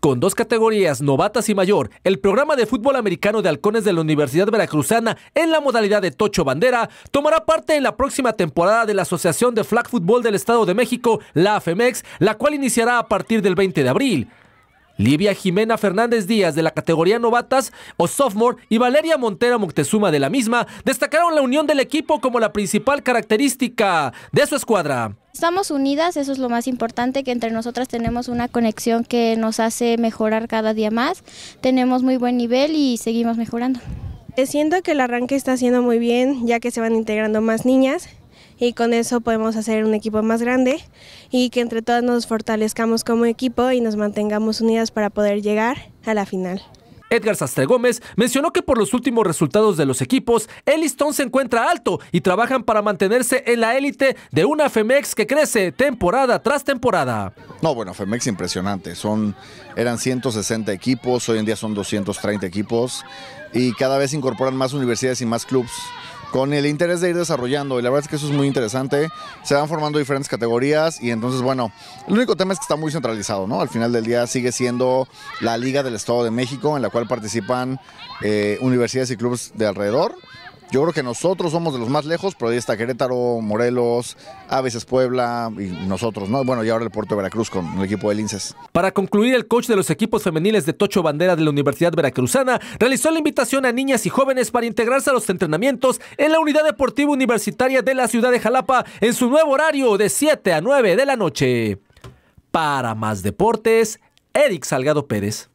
Con dos categorías, novatas y mayor, el programa de fútbol americano de halcones de la Universidad Veracruzana en la modalidad de Tocho Bandera tomará parte en la próxima temporada de la Asociación de Flag Fútbol del Estado de México, la AFEMEX, la cual iniciará a partir del 20 de abril. Livia Jimena Fernández Díaz de la categoría novatas o sophomore y Valeria Montera Moctezuma de la misma destacaron la unión del equipo como la principal característica de su escuadra. Estamos unidas, eso es lo más importante, que entre nosotras tenemos una conexión que nos hace mejorar cada día más, tenemos muy buen nivel y seguimos mejorando. Eh, siento que el arranque está haciendo muy bien, ya que se van integrando más niñas y con eso podemos hacer un equipo más grande y que entre todas nos fortalezcamos como equipo y nos mantengamos unidas para poder llegar a la final. Edgar Sastre Gómez mencionó que por los últimos resultados de los equipos, el se encuentra alto y trabajan para mantenerse en la élite de una Femex que crece temporada tras temporada. No, bueno, Femex impresionante. Son, eran 160 equipos, hoy en día son 230 equipos y cada vez incorporan más universidades y más clubes con el interés de ir desarrollando. Y la verdad es que eso es muy interesante. Se van formando diferentes categorías y entonces, bueno, el único tema es que está muy centralizado, ¿no? Al final del día sigue siendo la Liga del Estado de México, en la cual participan eh, universidades y clubes de alrededor yo creo que nosotros somos de los más lejos, pero ahí está Querétaro, Morelos, a veces Puebla y nosotros, ¿no? Bueno, y ahora el Puerto de Veracruz con el equipo de linces. Para concluir, el coach de los equipos femeniles de Tocho Bandera de la Universidad Veracruzana realizó la invitación a niñas y jóvenes para integrarse a los entrenamientos en la unidad deportiva universitaria de la ciudad de Jalapa en su nuevo horario de 7 a 9 de la noche. Para más deportes, Eric Salgado Pérez.